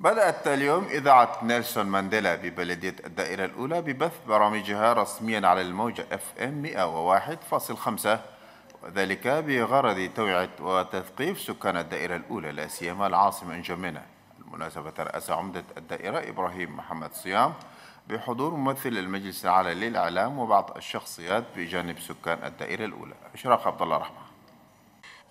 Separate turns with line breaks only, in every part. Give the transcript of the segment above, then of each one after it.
بدأت اليوم إذاعة نيلسون مانديلا ببلدية الدائرة الأولى ببث برامجها رسميا على الموجة اف ام 101.5 وذلك بغرض توعية وتثقيف سكان الدائرة الأولى لا سيما العاصمة إنجمينا المناسبة رأس عمدة الدائرة إبراهيم محمد صيام بحضور ممثل المجلس العالي للإعلام وبعض الشخصيات بجانب سكان الدائرة الأولى أشراق عبد الله رحمه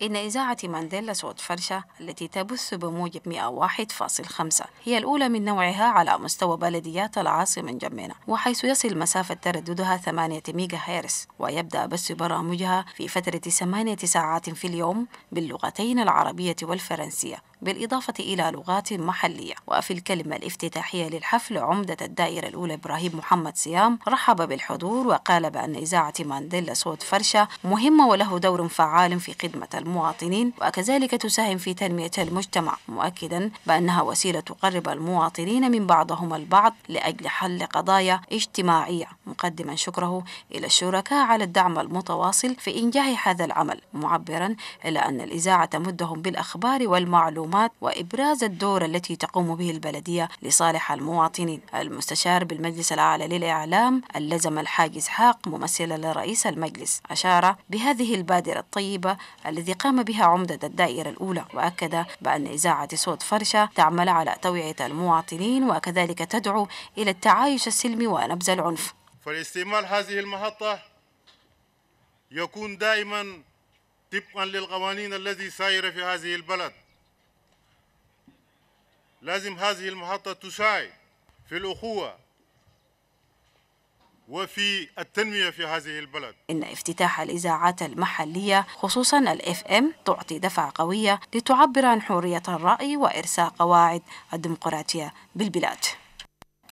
إن إذاعة مانديلا صوت فرشة التي تبث بموجب 101.5 هي الأولى من نوعها على مستوى بلديات العاصمة جمينة وحيث يصل مسافة ترددها 8 ميجا هيرس ويبدأ بث برامجها في فترة 8 ساعات في اليوم باللغتين العربية والفرنسية بالإضافة إلى لغات محلية وفي الكلمة الافتتاحية للحفل عمدة الدائرة الأولى إبراهيم محمد صيام رحب بالحضور وقال بأن إذاعة مانديلا صوت فرشة مهمة وله دور فعال في خدمة المواطنين وكذلك تساهم في تنمية المجتمع مؤكدا بأنها وسيلة تقرب المواطنين من بعضهم البعض لأجل حل قضايا اجتماعية مقدما شكره إلى الشركاء على الدعم المتواصل في إنجاح هذا العمل معبرا إلى أن الإذاعة تمدهم بالأخبار والمعلومات المعلومات وإبراز الدور التي تقوم به البلدية لصالح المواطنين المستشار بالمجلس الأعلى للإعلام اللزم الحاج إسحاق ممثلا لرئيس المجلس أشار بهذه البادرة الطيبة الذي قام بها عمدة الدائرة الأولى وأكد بأن إذاعة صوت فرشة تعمل على توعية المواطنين وكذلك تدعو إلى التعايش السلمي ونبذ العنف
فالاستعمال هذه المحطة يكون دائما طبقا للقوانين الذي ساير في هذه البلد لازم هذه المحطة تساعد في الأخوة وفي التنمية في هذه البلد
إن افتتاح الإذاعات المحلية خصوصا الاف ام تعطي دفعة قوية لتعبر عن حرية الرأي وإرساء قواعد الديمقراطية بالبلاد